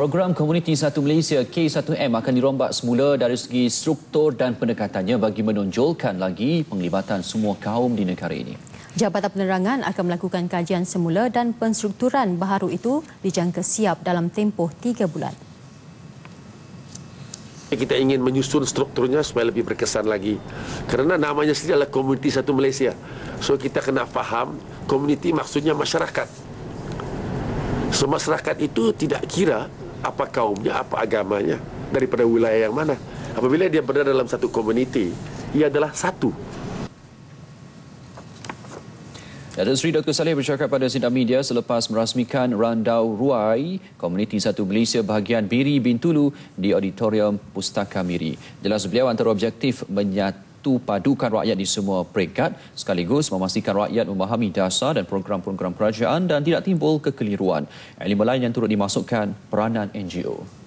Program Komuniti Satu Malaysia K1M akan dirombak semula dari segi struktur dan pendekatannya bagi menonjolkan lagi penglibatan semua kaum di negara ini. Jabatan Penerangan akan melakukan kajian semula dan penstrukturan baharu itu dijangka siap dalam tempoh tiga bulan. Kita ingin menyusun strukturnya supaya lebih berkesan lagi. Kerana namanya sendiri adalah Komuniti Satu Malaysia. So kita kena faham komuniti maksudnya masyarakat. So masyarakat itu tidak kira apa kaumnya, apa agamanya, daripada wilayah yang mana. Apabila dia berada dalam satu komuniti, ia adalah satu. Ya, Datuk Seri Dr. Saleh bercakap pada sidang media selepas merasmikan Randau Ruai, Komuniti Satu Malaysia bahagian Biri Bintulu di Auditorium Pustaka Miri. Jelas beliau antara objektif menyatakan satu padukan rakyat di semua peringkat sekaligus memastikan rakyat memahami dasar dan program-program kerajaan dan tidak timbul kekeliruan. Elemen lain yang turut dimasukkan peranan NGO.